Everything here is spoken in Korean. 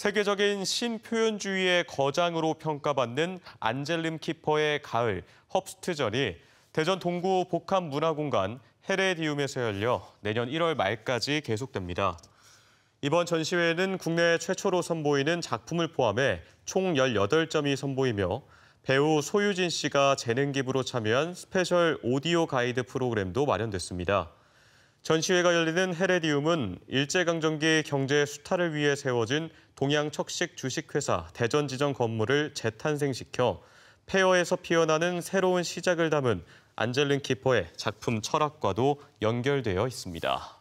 세계적인 신표현주의의 거장으로 평가받는 안젤름 키퍼의 가을 헙스트전이 대전 동구 복합문화공간 헤레디움에서 열려 내년 1월 말까지 계속됩니다. 이번 전시회는 국내 최초로 선보이는 작품을 포함해 총 18점이 선보이며 배우 소유진 씨가 재능기부로 참여한 스페셜 오디오 가이드 프로그램도 마련됐습니다. 전시회가 열리는 헤레디움은 일제강점기 경제 수탈을 위해 세워진 동양척식 주식회사 대전지점 건물을 재탄생시켜 폐허에서 피어나는 새로운 시작을 담은 안젤린 키퍼의 작품 철학과도 연결되어 있습니다.